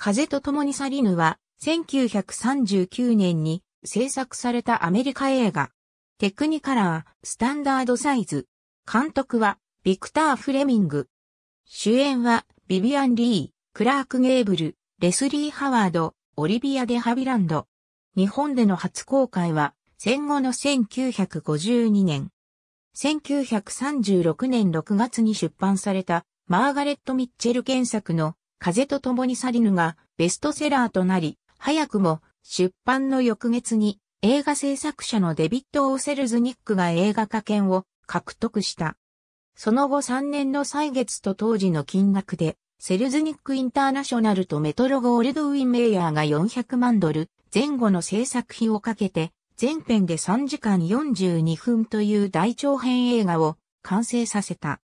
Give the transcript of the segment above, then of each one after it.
風と共に去りぬは、1939年に制作されたアメリカ映画。テクニカラー、スタンダードサイズ。監督は、ビクター・フレミング。主演は、ビビアン・リー、クラーク・ゲーブル、レスリー・ハワード、オリビア・デ・ハビランド。日本での初公開は、戦後の1952年。1936年6月に出版された、マーガレット・ミッチェル原作の風と共に去りぬがベストセラーとなり、早くも出版の翌月に映画制作者のデビッド・オーセルズ・ニックが映画化権を獲得した。その後3年の歳月と当時の金額で、セルズニック・インターナショナルとメトロ・ゴールドウィン・メイヤーが400万ドル前後の制作費をかけて、全編で3時間42分という大長編映画を完成させた。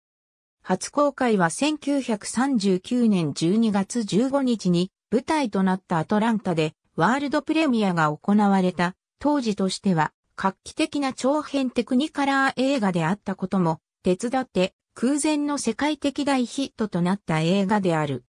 初公開は1939年12月15日に舞台となったアトランタでワールドプレミアが行われた当時としては画期的な長編テクニカラー映画であったことも手伝って空前の世界的大ヒットとなった映画である。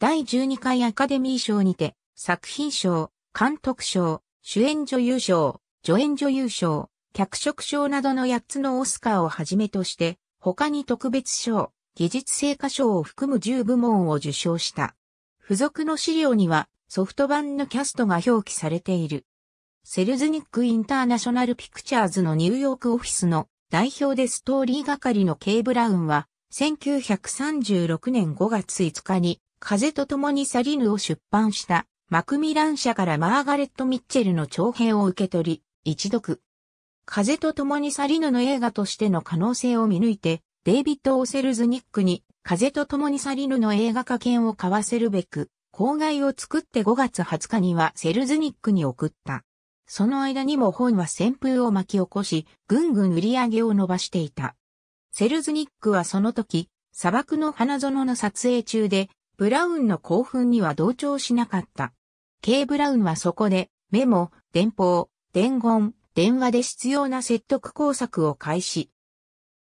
第12回アカデミー賞にて作品賞、監督賞、主演女優賞、助演女優賞、脚色賞などの8つのオスカーをはじめとして他に特別賞、技術成果賞を含む10部門を受賞した。付属の資料にはソフト版のキャストが表記されている。セルズニックインターナショナルピクチャーズのニューヨークオフィスの代表でストーリー係のケイ・ブラウンは1936年5月5日に風と共に去りぬを出版したマクミラン社からマーガレット・ミッチェルの長編を受け取り、一読。風と共に去りぬの映画としての可能性を見抜いて、デイビッド・オセルズニックに、風と共に去りぬの映画化券を買わせるべく、公害を作って5月20日にはセルズニックに送った。その間にも本は旋風を巻き起こし、ぐんぐん売り上げを伸ばしていた。セルズニックはその時、砂漠の花園の撮影中で、ブラウンの興奮には同調しなかった。K ブラウンはそこで、メモ、電報、伝言、電話で必要な説得工作を開始。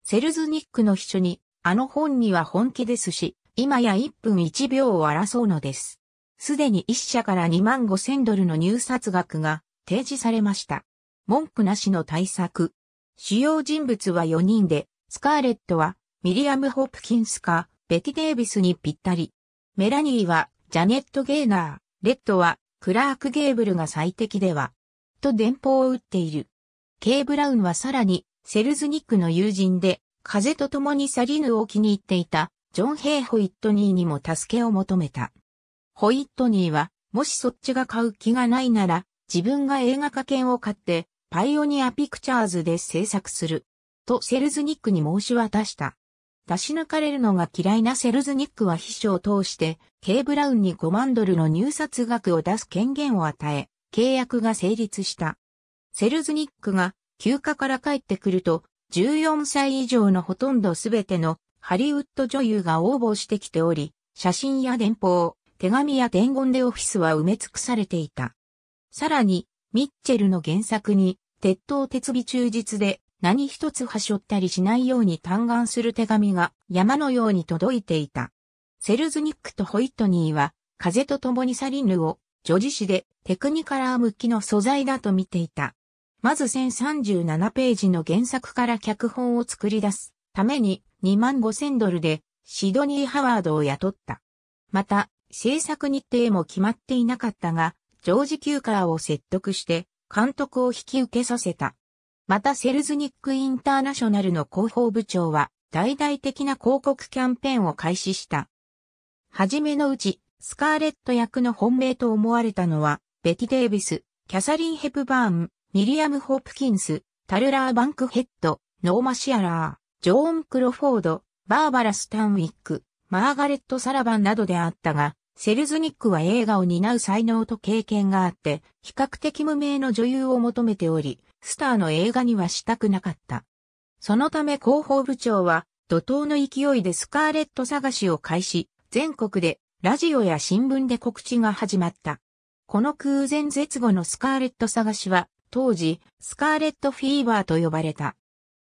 セルズニックの秘書に、あの本には本気ですし、今や1分1秒を争うのです。すでに1社から2万5千ドルの入札額が提示されました。文句なしの対策。主要人物は4人で、スカーレットはミリアム・ホプキンスか、ベティ・デイビスにぴったり。メラニーはジャネット・ゲーナー、レッドはクラーク・ゲーブルが最適ではと電報を打っている。ケイ・ブラウンはさらに、セルズニックの友人で、風と共に去りぬを気に入っていた、ジョン・ヘイ・ホイットニーにも助けを求めた。ホイットニーは、もしそっちが買う気がないなら、自分が映画化権を買って、パイオニア・ピクチャーズで制作する。とセルズニックに申し渡した。出し抜かれるのが嫌いなセルズニックは秘書を通して、ケイ・ブラウンに5万ドルの入札額を出す権限を与え、契約が成立した。セルズニックが休暇から帰ってくると、14歳以上のほとんどすべてのハリウッド女優が応募してきており、写真や電報、手紙や伝言でオフィスは埋め尽くされていた。さらに、ミッチェルの原作に、鉄頭鉄尾忠実で、何一つはしょったりしないように嘆願する手紙が山のように届いていた。セルズニックとホイットニーは、風と共に去りぬを女児誌でテクニカラー向きの素材だと見ていた。まず1037ページの原作から脚本を作り出すために2万5000ドルでシドニー・ハワードを雇った。また、制作日程も決まっていなかったが、ジョージ・キューカーを説得して監督を引き受けさせた。またセルズニック・インターナショナルの広報部長は大々的な広告キャンペーンを開始した。はじめのうち、スカーレット役の本命と思われたのは、ベティ・デイビス、キャサリン・ヘプバーン、ミリアム・ホープキンス、タルラー・バンクヘッド、ノーマ・シアラー、ジョーン・クロフォード、バーバラ・スタンウィック、マーガレット・サラバンなどであったが、セルズニックは映画を担う才能と経験があって、比較的無名の女優を求めており、スターの映画にはしたくなかった。そのため広報部長は、怒涛の勢いでスカーレット探しを開始、全国でラジオや新聞で告知が始まった。この空前絶後のスカーレット探しは、当時、スカーレットフィーバーと呼ばれた。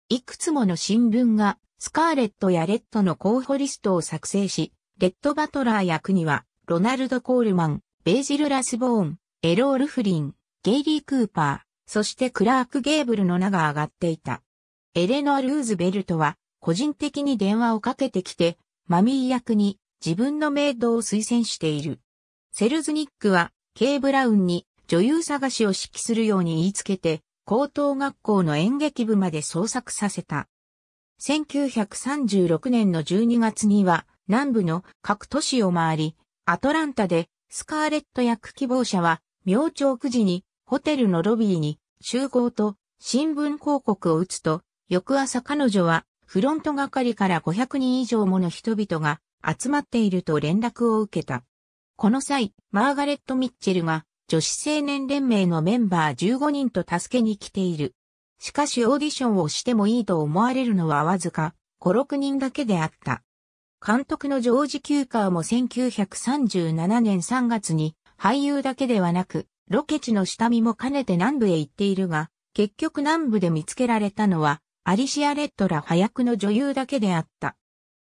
いくつもの新聞が、スカーレットやレッドの候補リストを作成し、レッドバトラー役には、ロナルド・コールマン、ベージル・ラスボーン、エロール・フリン、ゲイリー・クーパー、そしてクラーク・ゲーブルの名が上がっていた。エレノア・ルーズベルトは、個人的に電話をかけてきて、マミー役に自分のメイドを推薦している。セルズニックは、ケイ・ブラウンに女優探しを指揮するように言いつけて、高等学校の演劇部まで創作させた。1936年の12月には、南部の各都市を回り、アトランタで、スカーレット役希望者は、明朝9時に、ホテルのロビーに、集合と、新聞広告を打つと、翌朝彼女は、フロント係から500人以上もの人々が集まっていると連絡を受けた。この際、マーガレット・ミッチェルが女子青年連盟のメンバー15人と助けに来ている。しかしオーディションをしてもいいと思われるのはわずか5、6人だけであった。監督のジョージ・キューカーも1937年3月に俳優だけではなく、ロケ地の下見も兼ねて南部へ行っているが、結局南部で見つけられたのは、アリシア・レッドら早くの女優だけであった。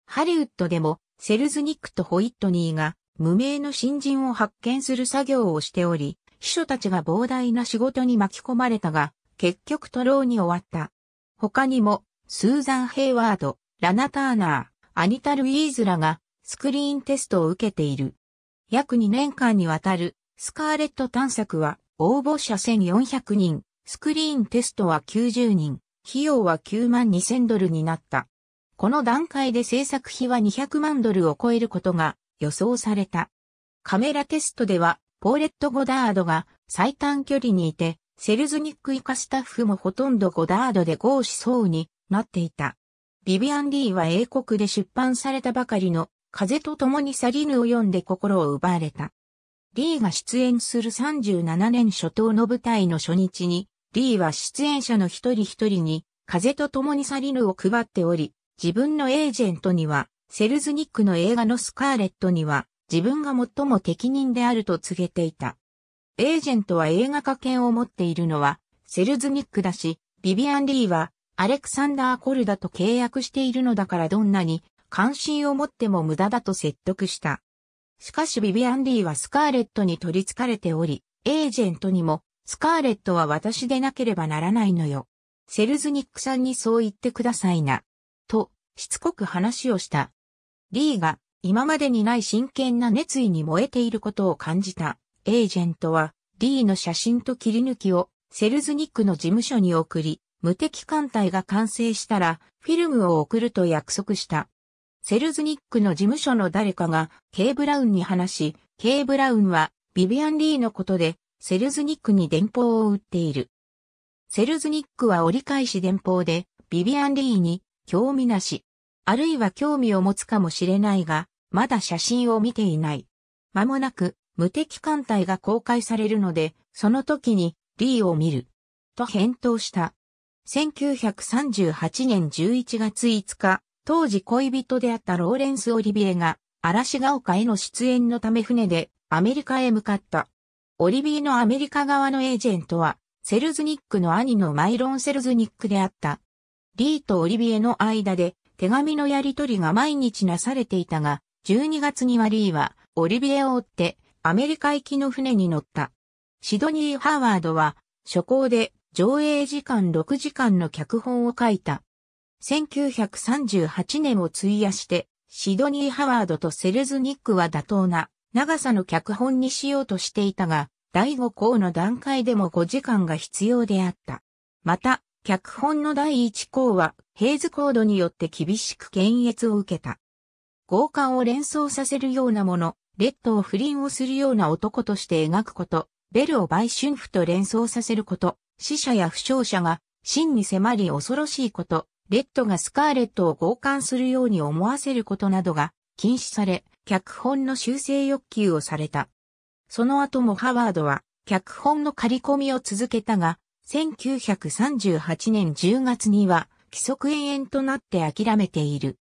ハリウッドでもセルズニックとホイットニーが無名の新人を発見する作業をしており、秘書たちが膨大な仕事に巻き込まれたが、結局トローに終わった。他にも、スーザン・ヘイワード、ラナ・ターナー、アニタル・イーズらがスクリーンテストを受けている。約2年間にわたるスカーレット探索は応募者1400人、スクリーンテストは90人、費用は9万2000ドルになった。この段階で制作費は200万ドルを超えることが予想された。カメラテストでは、ポーレット・ゴダードが最短距離にいて、セルズニック以下スタッフもほとんどゴダードで合しそうになっていた。ビビアン・リーは英国で出版されたばかりの風と共に去りぬを読んで心を奪われた。リーが出演する37年初頭の舞台の初日に、リーは出演者の一人一人に風と共に去りぬを配っており、自分のエージェントには、セルズニックの映画のスカーレットには、自分が最も適任であると告げていた。エージェントは映画化権を持っているのは、セルズニックだし、ビビアン・リーは、アレクサンダー・コルダと契約しているのだからどんなに関心を持っても無駄だと説得した。しかしビビアン・リーはスカーレットに取り憑かれており、エージェントにも、スカーレットは私でなければならないのよ。セルズニックさんにそう言ってくださいな。と、しつこく話をした。リーが、今までにない真剣な熱意に燃えていることを感じた。エージェントは、リーの写真と切り抜きを、セルズニックの事務所に送り、無敵艦隊が完成したら、フィルムを送ると約束した。セルズニックの事務所の誰かが、ケイ・ブラウンに話し、ケイ・ブラウンは、ビビアン・リーのことで、セルズニックに電報を打っている。セルズニックは折り返し電報で、ビビアン・リーに、興味なし。あるいは興味を持つかもしれないが、まだ写真を見ていない。間もなく、無敵艦隊が公開されるので、その時に、リーを見る。と返答した。1938年11月5日、当時恋人であったローレンス・オリビエが、嵐ヶ丘への出演のため船で、アメリカへ向かった。オリビエのアメリカ側のエージェントは、セルズニックの兄のマイロン・セルズニックであった。リーとオリビエの間で手紙のやり取りが毎日なされていたが、12月にはリーはオリビエを追ってアメリカ行きの船に乗った。シドニー・ハーワードは初行で上映時間6時間の脚本を書いた。1938年を費やしてシドニー・ハワードとセルズニックは妥当な長さの脚本にしようとしていたが、第5項の段階でも5時間が必要であった。また、脚本の第一項は、ヘイズコードによって厳しく検閲を受けた。強姦を連想させるようなもの、レッドを不倫をするような男として描くこと、ベルを売春婦と連想させること、死者や負傷者が、真に迫り恐ろしいこと、レッドがスカーレットを強姦するように思わせることなどが禁止され、脚本の修正欲求をされた。その後もハワードは脚本の刈り込みを続けたが、1938年10月には規則延々となって諦めている。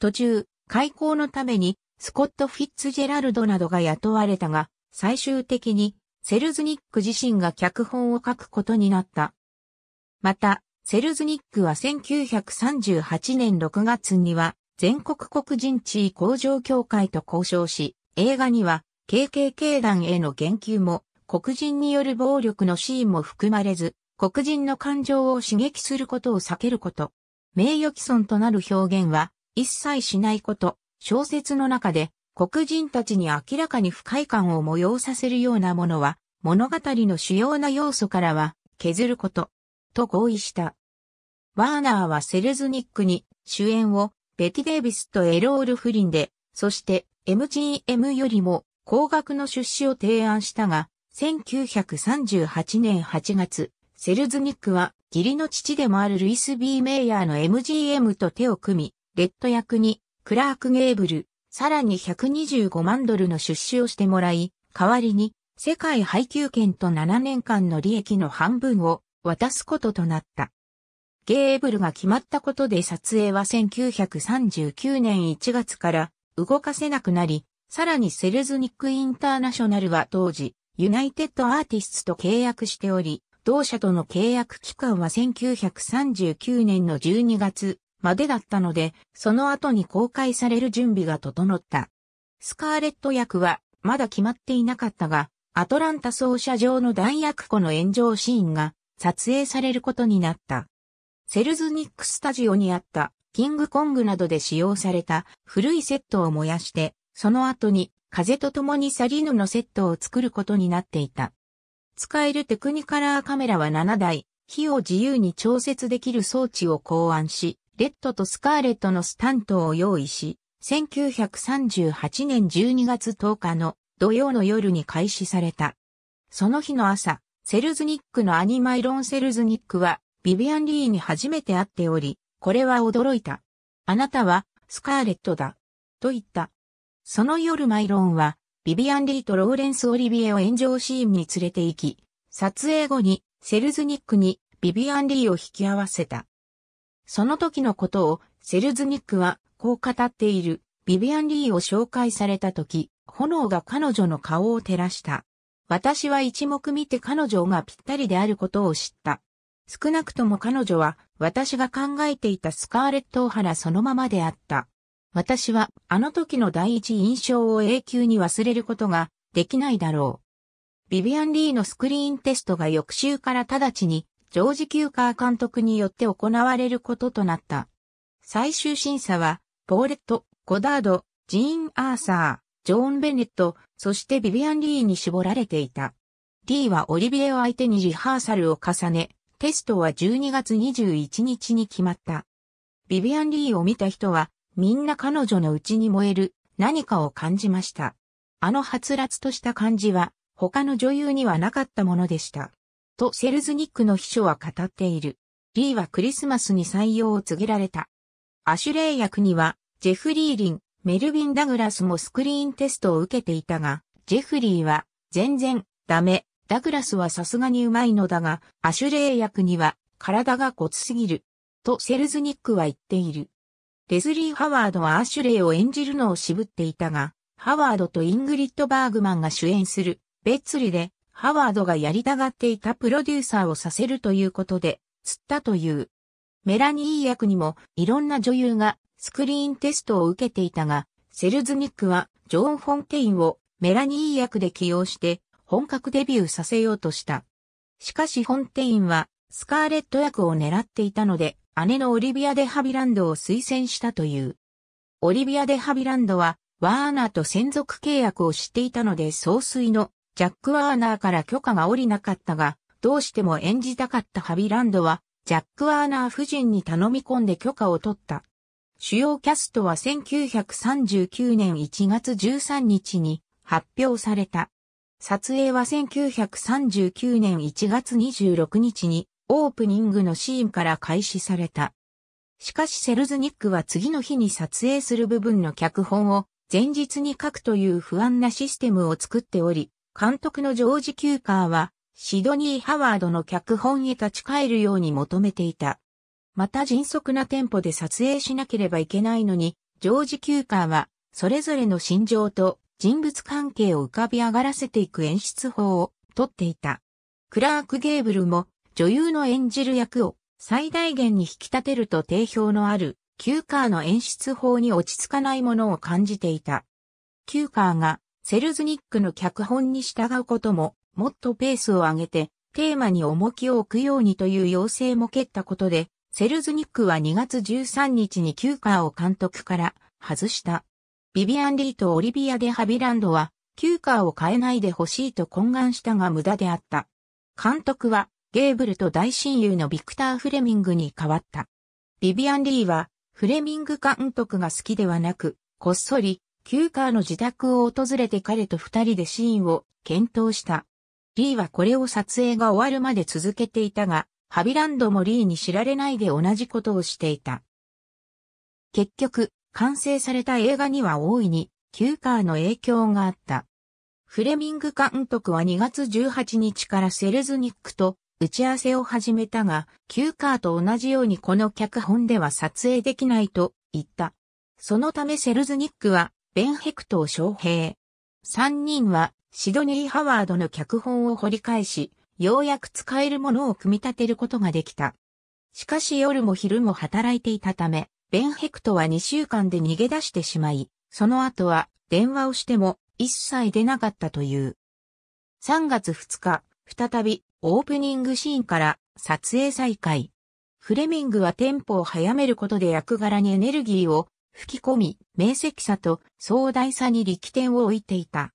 途中、開校のためにスコット・フィッツジェラルドなどが雇われたが、最終的にセルズニック自身が脚本を書くことになった。また、セルズニックは1938年6月には全国黒人地位向上協会と交渉し、映画には KKK 団への言及も黒人による暴力のシーンも含まれず、黒人の感情を刺激することを避けること。名誉毀損となる表現は一切しないこと。小説の中で黒人たちに明らかに不快感を催させるようなものは物語の主要な要素からは削ること。と合意した。ワーナーはセルズニックに主演をベティ・デイビスとエロール・フリンで、そして MGM よりも高額の出資を提案したが、1938年8月、セルズニックは義理の父でもあるルイス・ビー・メイヤーの MGM と手を組み、レッド役にクラーク・ゲーブル、さらに125万ドルの出資をしてもらい、代わりに世界配給権と7年間の利益の半分を渡すこととなった。ゲーブルが決まったことで撮影は1939年1月から動かせなくなり、さらにセルズニックインターナショナルは当時、ユナイテッドアーティストと契約しており、同社との契約期間は1939年の12月までだったので、その後に公開される準備が整った。スカーレット役はまだ決まっていなかったが、アトランタ奏者場の弾薬庫の炎上シーンが撮影されることになった。セルズニックスタジオにあったキングコングなどで使用された古いセットを燃やして、その後に風と共にリーヌのセットを作ることになっていた。使えるテクニカラーカメラは7台、火を自由に調節できる装置を考案し、レッドとスカーレットのスタントを用意し、1938年12月10日の土曜の夜に開始された。その日の朝、セルズニックのアニマイロン・セルズニックは、ビビアン・リーに初めて会っており、これは驚いた。あなたは、スカーレットだ。と言った。その夜マイロンは、ビビアン・リーとローレンス・オリビエを炎上シーンに連れて行き、撮影後にセルズニックにビビアン・リーを引き合わせた。その時のことをセルズニックはこう語っている。ビビアン・リーを紹介された時、炎が彼女の顔を照らした。私は一目見て彼女がぴったりであることを知った。少なくとも彼女は私が考えていたスカーレット・オハラそのままであった。私はあの時の第一印象を永久に忘れることができないだろう。ビビアン・リーのスクリーンテストが翌週から直ちにジョージ・キューカー監督によって行われることとなった。最終審査は、ボーレット、ゴダード、ジーン・アーサー、ジョーン・ベネット、そしてビビアン・リーに絞られていた。リーはオリビエを相手にリハーサルを重ね、テストは12月21日に決まった。ビビアン・リーを見た人はみんな彼女のうちに燃える何かを感じました。あのはつらつとした感じは他の女優にはなかったものでした。とセルズニックの秘書は語っている。リーはクリスマスに採用を告げられた。アシュレイ役にはジェフリー・リン、メルビン・ダグラスもスクリーンテストを受けていたが、ジェフリーは全然ダメ。ダグラスはさすがにうまいのだが、アシュレイ役には体がコつすぎる。とセルズニックは言っている。レズリー・ハワードはアシュレイを演じるのを渋っていたが、ハワードとイングリッド・バーグマンが主演する、ベッツリで、ハワードがやりたがっていたプロデューサーをさせるということで、釣ったという。メラニー役にもいろんな女優がスクリーンテストを受けていたが、セルズニックはジョーン・フォンテインをメラニー役で起用して本格デビューさせようとした。しかしフォンテインはスカーレット役を狙っていたので姉のオリビア・デ・ハビランドを推薦したという。オリビア・デ・ハビランドは、ワーナーと専属契約をしていたので総帥のジャック・ワーナーから許可が下りなかったが、どうしても演じたかったハビランドは、ジャック・ワーナー夫人に頼み込んで許可を取った。主要キャストは1939年1月13日に発表された。撮影は1939年1月26日にオープニングのシーンから開始された。しかしセルズニックは次の日に撮影する部分の脚本を前日に書くという不安なシステムを作っており、監督のジョージ・キューカーはシドニー・ハワードの脚本へ立ち返るように求めていた。また迅速なテンポで撮影しなければいけないのに、ジョージ・キューカーはそれぞれの心情と人物関係を浮かび上がらせていく演出法をとっていた。クラーク・ゲーブルも女優の演じる役を最大限に引き立てると定評のある、キューカーの演出法に落ち着かないものを感じていた。キューカーがセルズニックの脚本に従うことも、もっとペースを上げて、テーマに重きを置くようにという要請も蹴ったことで、セルズニックは2月13日にキューカーを監督から外した。ビビアン・リーとオリビア・デ・ハビランドは、キューカーを変えないでほしいと懇願したが無駄であった。監督は、ゲーブルと大親友のビクター・フレミングに変わった。ビビアン・リーは、フレミング監督が好きではなく、こっそり、キューカーの自宅を訪れて彼と二人でシーンを検討した。リーはこれを撮影が終わるまで続けていたが、ハビランドもリーに知られないで同じことをしていた。結局、完成された映画には大いに、キューカーの影響があった。フレミング監督は2月18日からセルズニックと打ち合わせを始めたが、キューカーと同じようにこの脚本では撮影できないと言った。そのためセルズニックは、ベン・ヘクトを招聘。三人は、シドニー・ハワードの脚本を掘り返し、ようやく使えるものを組み立てることができた。しかし夜も昼も働いていたため、ベン・ヘクトは2週間で逃げ出してしまい、その後は電話をしても一切出なかったという。3月2日、再びオープニングシーンから撮影再開。フレミングはテンポを早めることで役柄にエネルギーを吹き込み、明晰さと壮大さに力点を置いていた。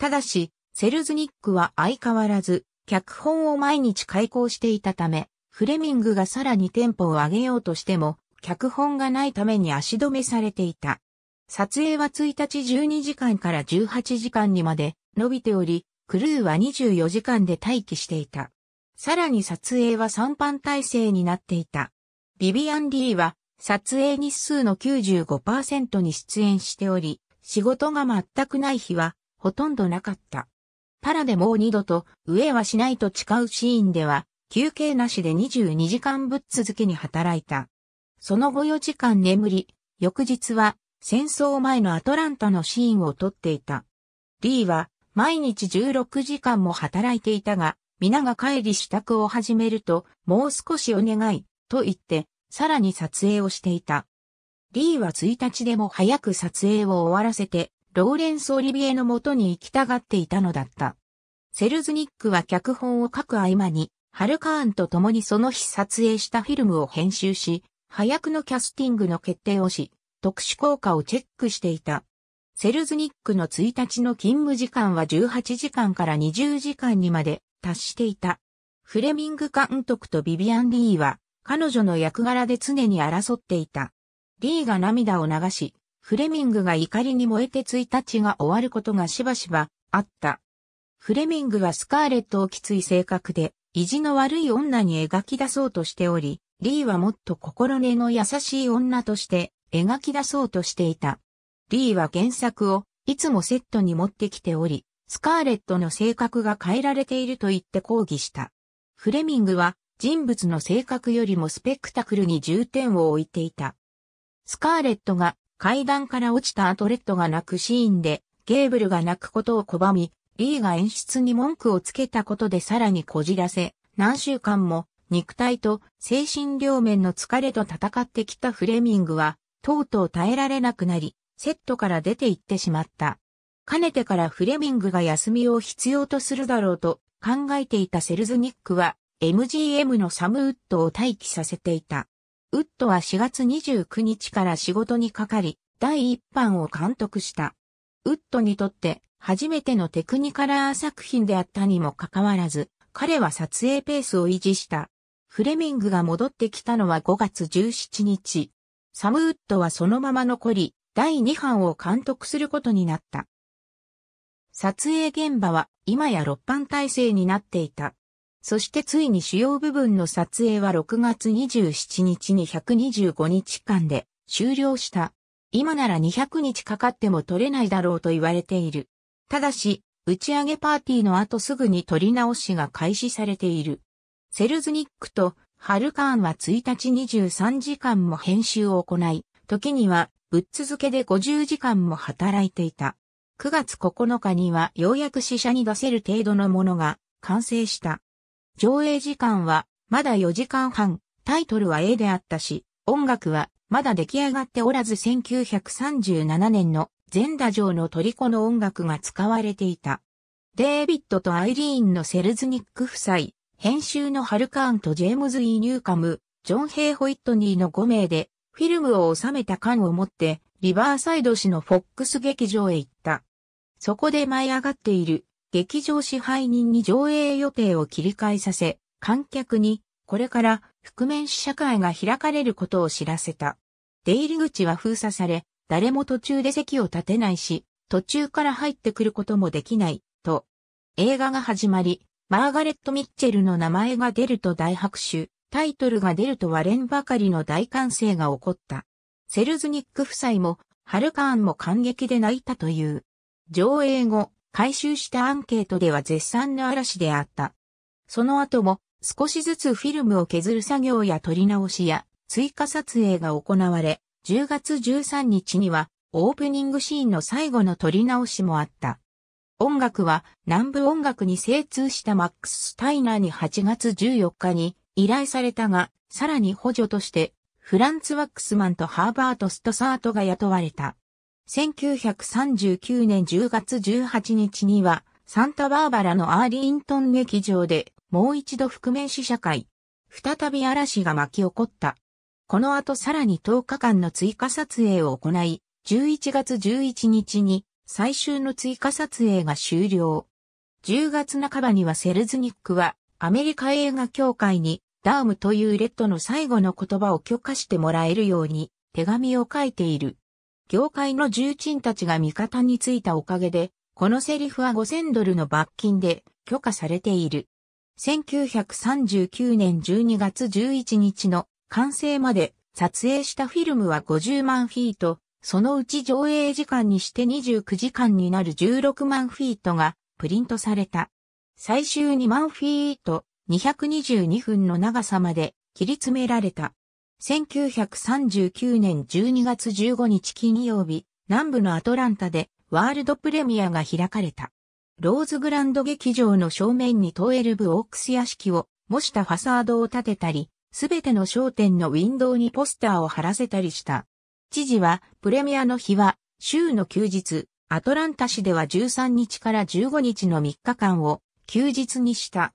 ただし、セルズニックは相変わらず、脚本を毎日開講していたため、フレミングがさらにテンポを上げようとしても、脚本がないために足止めされていた。撮影は1日12時間から18時間にまで伸びており、クルーは24時間で待機していた。さらに撮影は3班体制になっていた。ビビアン・リーは撮影日数の95%に出演しており、仕事が全くない日はほとんどなかった。パラでもう二度と上はしないと誓うシーンでは休憩なしで22時間ぶっ続けに働いた。その後4時間眠り、翌日は戦争前のアトランタのシーンを撮っていた。リーは毎日16時間も働いていたが、皆が帰り支度を始めると、もう少しお願い、と言って、さらに撮影をしていた。リーは1日でも早く撮影を終わらせて、ローレンス・オリビエの元に行きたがっていたのだった。セルズニックは脚本を書く合間に、ハルカーンと共にその日撮影したフィルムを編集し、早くのキャスティングの決定をし、特殊効果をチェックしていた。セルズニックの1日の勤務時間は18時間から20時間にまで達していた。フレミング監督とビビアン・リーは彼女の役柄で常に争っていた。リーが涙を流し、フレミングが怒りに燃えて1日が終わることがしばしばあった。フレミングはスカーレットをきつい性格で意地の悪い女に描き出そうとしており、リーはもっと心根の優しい女として描き出そうとしていた。リーは原作をいつもセットに持ってきており、スカーレットの性格が変えられていると言って抗議した。フレミングは人物の性格よりもスペクタクルに重点を置いていた。スカーレットが階段から落ちたアトレットが泣くシーンで、ゲーブルが泣くことを拒み、リーが演出に文句をつけたことでさらにこじらせ、何週間も肉体と精神両面の疲れと戦ってきたフレミングは、とうとう耐えられなくなり、セットから出て行ってしまった。かねてからフレミングが休みを必要とするだろうと考えていたセルズニックは MGM のサムウッドを待機させていた。ウッドは4月29日から仕事にかかり、第一版を監督した。ウッドにとって初めてのテクニカラー作品であったにもかかわらず、彼は撮影ペースを維持した。フレミングが戻ってきたのは5月17日。サムウッドはそのまま残り、第2版を監督することになった。撮影現場は今や6班体制になっていた。そしてついに主要部分の撮影は6月27日に125日間で終了した。今なら200日かかっても撮れないだろうと言われている。ただし、打ち上げパーティーの後すぐに撮り直しが開始されている。セルズニックとハルカーンは1日23時間も編集を行い、時にはぶっ続けで50時間も働いていた。9月9日にはようやく試写に出せる程度のものが完成した。上映時間はまだ4時間半、タイトルは A であったし、音楽はまだ出来上がっておらず1937年の全打城の虜の音楽が使われていた。デイビッドとアイリーンのセルズニック夫妻、編集のハルカーンとジェームズ・イ・ニューカム、ジョン・ヘイ・ホイットニーの5名でフィルムを収めた缶を持って、リバーサイド市のフォックス劇場へ行った。そこで舞い上がっている劇場支配人に上映予定を切り替えさせ、観客に、これから覆面試写会が開かれることを知らせた。出入り口は封鎖され、誰も途中で席を立てないし、途中から入ってくることもできない、と。映画が始まり、マーガレット・ミッチェルの名前が出ると大拍手。タイトルが出ると割れんばかりの大歓声が起こった。セルズニック夫妻も、ハルカーンも感激で泣いたという。上映後、回収したアンケートでは絶賛の嵐であった。その後も、少しずつフィルムを削る作業や撮り直しや、追加撮影が行われ、10月13日には、オープニングシーンの最後の撮り直しもあった。音楽は南部音楽に精通したマックス・スタイナーに8月14日に依頼されたが、さらに補助として、フランツ・ワックスマンとハーバート・ストサートが雇われた。1939年10月18日には、サンタバーバラのアーリントン劇場で、もう一度覆面試写会。再び嵐が巻き起こった。この後さらに10日間の追加撮影を行い、11月11日に最終の追加撮影が終了。10月半ばにはセルズニックはアメリカ映画協会にダームというレッドの最後の言葉を許可してもらえるように手紙を書いている。業界の重鎮たちが味方についたおかげで、このセリフは5000ドルの罰金で許可されている。1939年12月11日の完成まで撮影したフィルムは50万フィート、そのうち上映時間にして29時間になる16万フィートがプリントされた。最終2万フィート222分の長さまで切り詰められた。1939年12月15日金曜日、南部のアトランタでワールドプレミアが開かれた。ローズグランド劇場の正面にルブオークス屋敷を模したファサードを建てたり、すべての商店のウィンドウにポスターを貼らせたりした。知事は、プレミアの日は、週の休日、アトランタ市では13日から15日の3日間を、休日にした。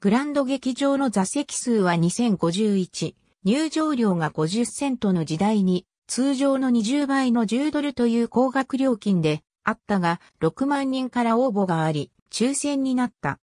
グランド劇場の座席数は2051、入場料が50セントの時代に、通常の20倍の10ドルという高額料金であったが、6万人から応募があり、抽選になった。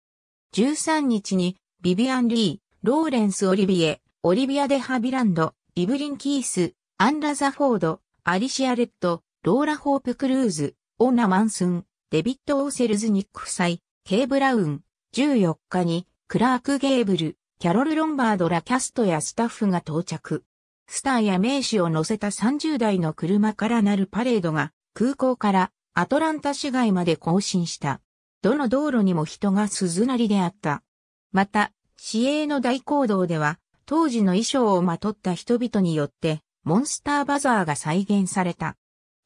13日に、ビビアン・リー、ローレンス・オリビエ、オリビア・デ・ハビランド、イブリン・キース、アン・ラザフォード、アリシア・レッド、ローラ・ホープ・クルーズ、オーナ・マンスン、デビッド・オーセルズ・ニック夫妻、ケイ・ブラウン、14日に、クラーク・ゲーブル、キャロル・ロンバードらキャストやスタッフが到着。スターや名士を乗せた30台の車からなるパレードが空港からアトランタ市街まで行進した。どの道路にも人が鈴なりであった。また、市営の大講堂では当時の衣装をまとった人々によってモンスターバザーが再現された。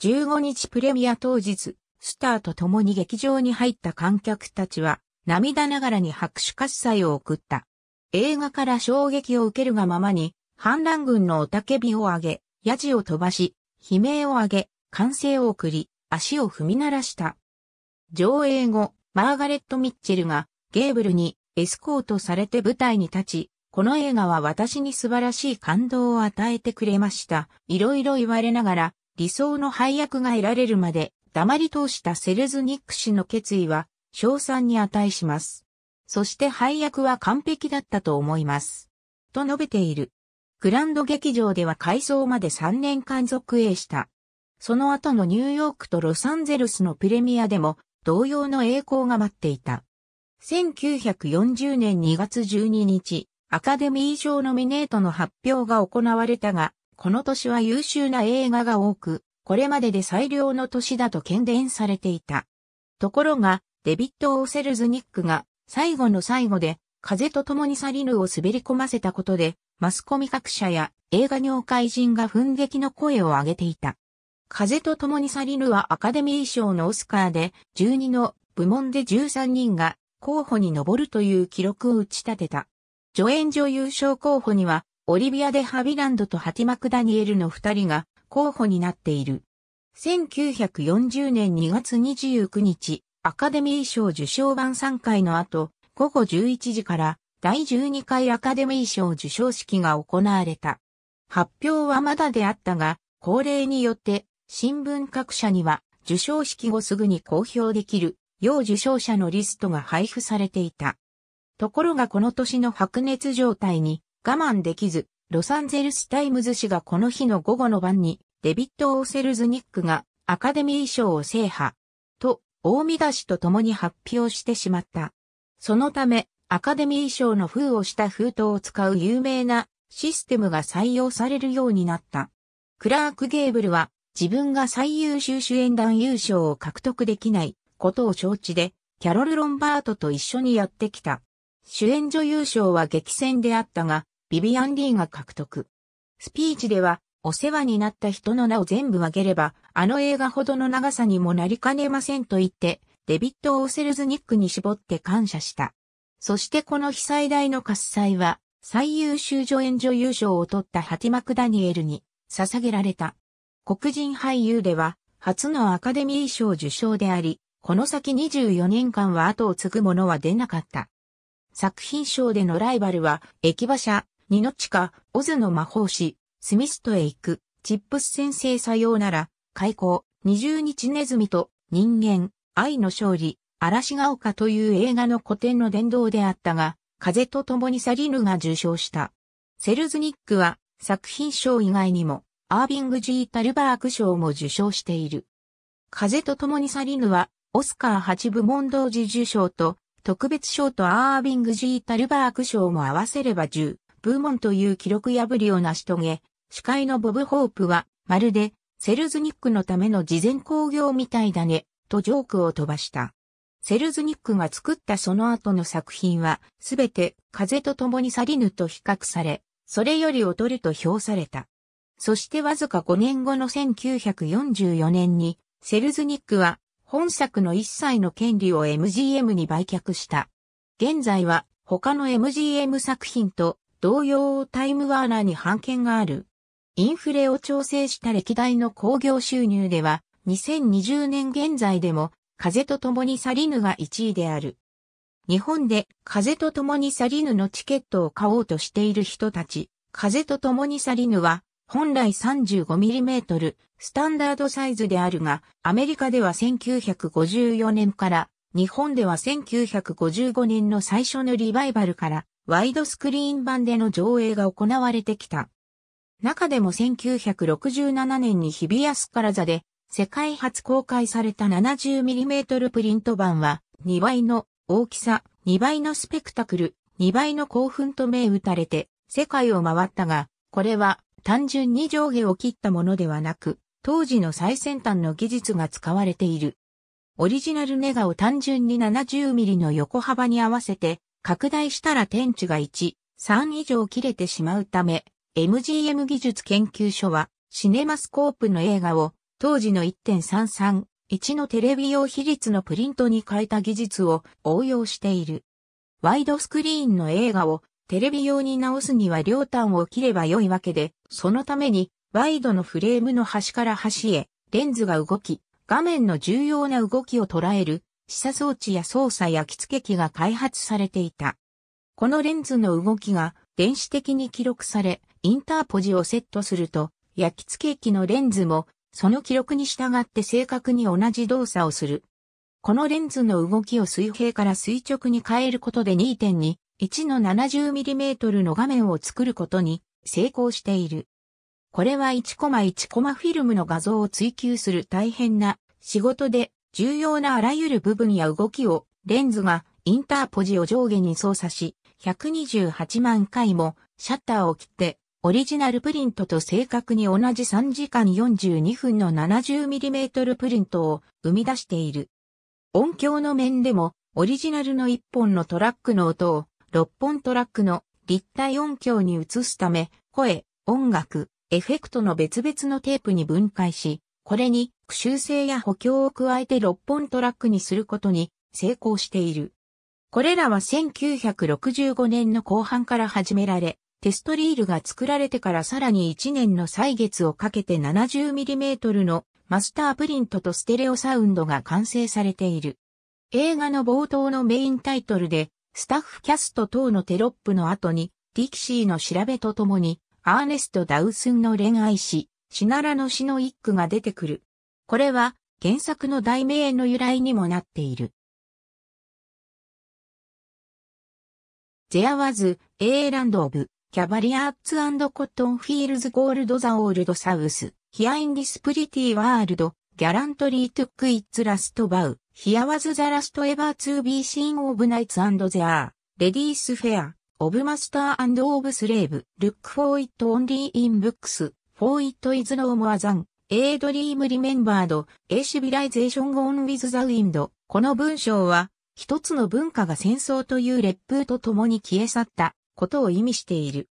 15日プレミア当日、スターと共に劇場に入った観客たちは涙ながらに拍手喝采を送った。映画から衝撃を受けるがままに、反乱軍の雄たけびを上げ、ヤジを飛ばし、悲鳴を上げ、歓声を送り、足を踏み鳴らした。上映後、マーガレット・ミッチェルがゲーブルにエスコートされて舞台に立ち、この映画は私に素晴らしい感動を与えてくれました。いろいろ言われながら、理想の配役が得られるまで黙り通したセルズニック氏の決意は賞賛に値します。そして配役は完璧だったと思います。と述べている。グランド劇場では改装まで3年間続営した。その後のニューヨークとロサンゼルスのプレミアでも同様の栄光が待っていた。1940年2月12日、アカデミー賞ノミネートの発表が行われたが、この年は優秀な映画が多く、これまでで最良の年だと喧伝されていた。ところが、デビッド・オーセルズニックが最後の最後で風と共に去りぬを滑り込ませたことでマスコミ各社や映画業界人が憤激の声を上げていた。風と共に去りぬはアカデミー賞のオスカーで12の部門で13人が候補に上るという記録を打ち立てた。助演女優賞候補にはオリビア・デ・ハビランドとハティマ・クダニエルの2人が候補になっている。1940年2月29日、アカデミー賞受賞版3回の後、午後11時から第12回アカデミー賞受賞式が行われた。発表はまだであったが、恒例によって新聞各社には受賞式後すぐに公表できる要受賞者のリストが配布されていた。ところがこの年の白熱状態に我慢できず、ロサンゼルスタイムズ紙がこの日の午後の晩にデビッド・オーセルズニックがアカデミー賞を制覇。大見出しと共に発表してしまった。そのため、アカデミー賞の封をした封筒を使う有名なシステムが採用されるようになった。クラーク・ゲーブルは自分が最優秀主演男優賞を獲得できないことを承知で、キャロル・ロンバートと一緒にやってきた。主演女優賞は激戦であったが、ビビアン・リーが獲得。スピーチでは、お世話になった人の名を全部挙げれば、あの映画ほどの長さにもなりかねませんと言って、デビッド・オーセルズニックに絞って感謝した。そしてこの被災大の喝采は、最優秀助演女優賞を取ったハティ・マクダニエルに捧げられた。黒人俳優では、初のアカデミー賞受賞であり、この先24年間は後を継ぐものは出なかった。作品賞でのライバルは、駅馬車、ニノチカ、オズの魔法師、スミストへ行く、チップス先生さようなら、開口、二十日ネズミと人間、愛の勝利、嵐が丘という映画の古典の伝道であったが、風と共にサリヌが受賞した。セルズニックは作品賞以外にも、アービング・ジー・タルバーク賞も受賞している。風と共に去りぬは、オスカー8部門同時受賞と、特別賞とアービング・ジー・タルバーク賞も合わせれば10部門という記録破りを成し遂げ、司会のボブ・ホープは、まるでセルズニックのための事前工業みたいだね、とジョークを飛ばした。セルズニックが作ったその後の作品は、すべて風と共に去りぬと比較され、それより劣ると評された。そしてわずか5年後の1944年に、セルズニックは本作の一切の権利を MGM に売却した。現在は他の MGM 作品と同様タイムワーナーに版権があるインフレを調整した歴代の工業収入では、2020年現在でも、風と共に去りぬが1位である。日本で風と共に去りぬのチケットを買おうとしている人たち、風と共に去りぬは、本来 35mm スタンダードサイズであるが、アメリカでは1954年から日本では1955年の最初のリバイバルからワイドスクリーン版での上映が行われてきた。中でも1967年に日比安から座で世界初公開された 70mm プリント版は2倍の大きさ、2倍のスペクタクル、2倍の興奮と銘打たれて世界を回ったが、これは単純に上下を切ったものではなく、当時の最先端の技術が使われている。オリジナルネガを単純に 70mm の横幅に合わせて拡大したら天地が1、3以上切れてしまうため、MGM 技術研究所は、シネマスコープの映画を、当時の1.331のテレビ用比率のプリントに変えた技術を応用している。ワイドスクリーンの映画をテレビ用に直すには両端を切れば良いわけで、そのためにワイドのフレームの端から端へレンズが動き、画面の重要な動きを捉える示唆装置や操作や着付け機が開発されていた。このレンズの動きが電子的に記録され、インターポジをセットすると、焼き付け機のレンズも、その記録に従って正確に同じ動作をする。このレンズの動きを水平から垂直に変えることで2.2、1の 70mm の画面を作ることに成功している。これは1コマ1コマフィルムの画像を追求する大変な仕事で重要なあらゆる部分や動きをレンズがインターポジを上下に操作し128万回もシャッターを切ってオリジナルプリントと正確に同じ3時間42分の 70mm プリントを生み出している。音響の面でも、オリジナルの1本のトラックの音を6本トラックの立体音響に移すため、声、音楽、エフェクトの別々のテープに分解し、これに修正や補強を加えて6本トラックにすることに成功している。これらは1965年の後半から始められ、テストリールが作られてからさらに1年の歳月をかけて 70mm のマスタープリントとステレオサウンドが完成されている。映画の冒頭のメインタイトルで、スタッフキャスト等のテロップの後に、ディキシーの調べとともに、アーネスト・ダウスンの恋愛詩、シナラの詩の一句が出てくる。これは、原作の題名の由来にもなっている。ゼアワズ・エーランド・オブ・キャバリアッツコットンフィールズゴールドザオールドサウス、ヒアインディスプリティワールド、ギャラントリートゥックイッツラストバウ、ヒアワズザラストエバーツービーシーンオブナイツゼアー、レディースフェア、オブマスターオブスレーブ、ルックフォーイットオンリーインブックス、フォーイットイズノーモアザン、エイドリームリメンバード、エシビライゼーションオンウィズザウィンド、この文章は、一つの文化が戦争という烈風と共に消え去ったことを意味している。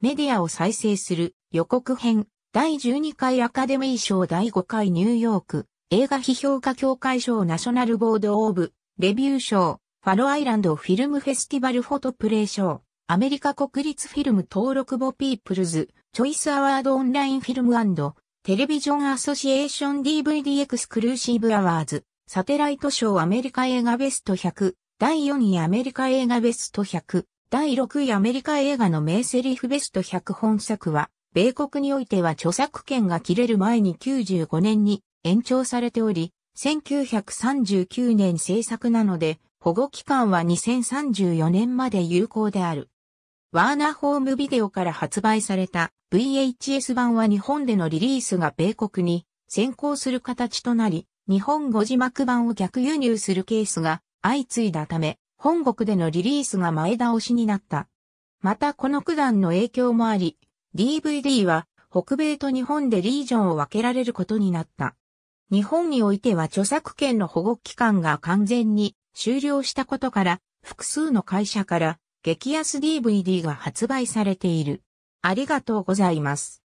メディアを再生する予告編第12回アカデミー賞第5回ニューヨーク映画批評家協会賞ナショナルボードオーブレビュー賞ファロアイランドフィルムフェスティバルフォトプレイ賞アメリカ国立フィルム登録簿ピープルズチョイスアワードオンラインフィルムテレビジョンアソシエーション DVD エクスクルーシブアワーズ、サテライト賞アメリカ映画ベスト100、第4位アメリカ映画ベスト100、第6位アメリカ映画の名セリフベスト100本作は、米国においては著作権が切れる前に95年に延長されており、1939年制作なので、保護期間は2034年まで有効である。ワーナーホームビデオから発売された VHS 版は日本でのリリースが米国に先行する形となり、日本語字幕版を逆輸入するケースが相次いだため、本国でのリリースが前倒しになった。またこの九段の影響もあり、DVD は北米と日本でリージョンを分けられることになった。日本においては著作権の保護期間が完全に終了したことから、複数の会社から激安 DVD が発売されている。ありがとうございます。